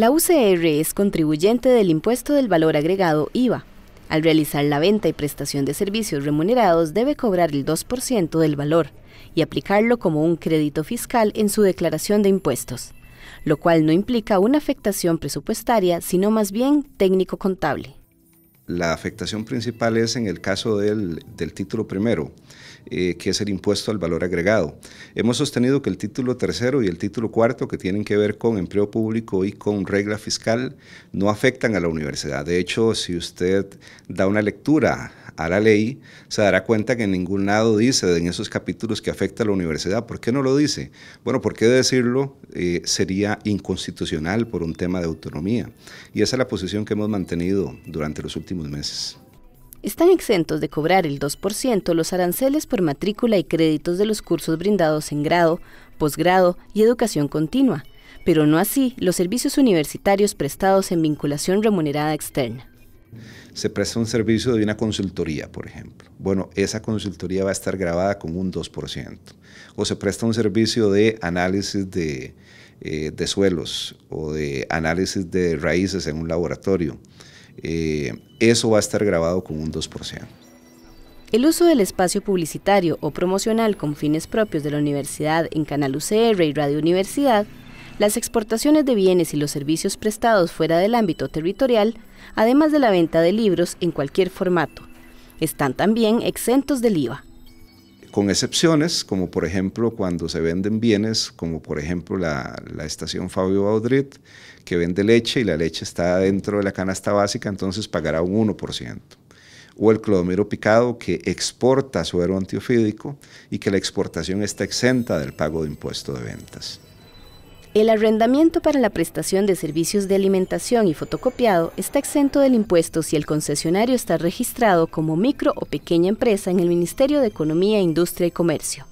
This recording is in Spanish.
La UCR es contribuyente del impuesto del valor agregado IVA. Al realizar la venta y prestación de servicios remunerados debe cobrar el 2% del valor y aplicarlo como un crédito fiscal en su declaración de impuestos, lo cual no implica una afectación presupuestaria, sino más bien técnico-contable. La afectación principal es en el caso del, título primero, eh, que es el impuesto al valor agregado. Hemos sostenido que el título tercero y el título cuarto, que tienen que ver con empleo público y con regla fiscal, no afectan a la universidad. De hecho, si usted da una lectura a la ley, se dará cuenta que en ningún lado dice en esos capítulos que afecta a la universidad. ¿Por qué no lo dice? Bueno, ¿por porque decirlo eh, sería inconstitucional por un tema de autonomía. Y esa es la posición que hemos mantenido durante los últimos meses. Están exentos de cobrar el 2% los aranceles por matrícula y créditos de los cursos brindados en grado, posgrado y educación continua, pero no así los servicios universitarios prestados en vinculación remunerada externa se presta un servicio de una consultoría, por ejemplo. Bueno, esa consultoría va a estar grabada con un 2%. O se presta un servicio de análisis eh, de, suelos o de análisis de raíces en un laboratorio. Eh, eso va a estar grabado con un 2%. El uso del espacio publicitario o promocional con fines propios de la universidad en Canal UCR y Radio Universidad las exportaciones de bienes y los servicios prestados fuera del ámbito territorial, además de la venta de libros en cualquier formato, están también exentos del IVA. Con excepciones, como por ejemplo cuando se venden bienes, como por ejemplo la, estación Fabio Baudrit, que vende leche y la leche está dentro de la canasta básica, entonces pagará un 1% o el clodomiro picado que exporta suero antiofídico y que la exportación está exenta del pago de impuesto de ventas. El arrendamiento para la prestación de servicios de alimentación y fotocopiado está exento del impuesto si el concesionario está registrado como micro o pequeña empresa en el Ministerio de Economía, Industria y Comercio.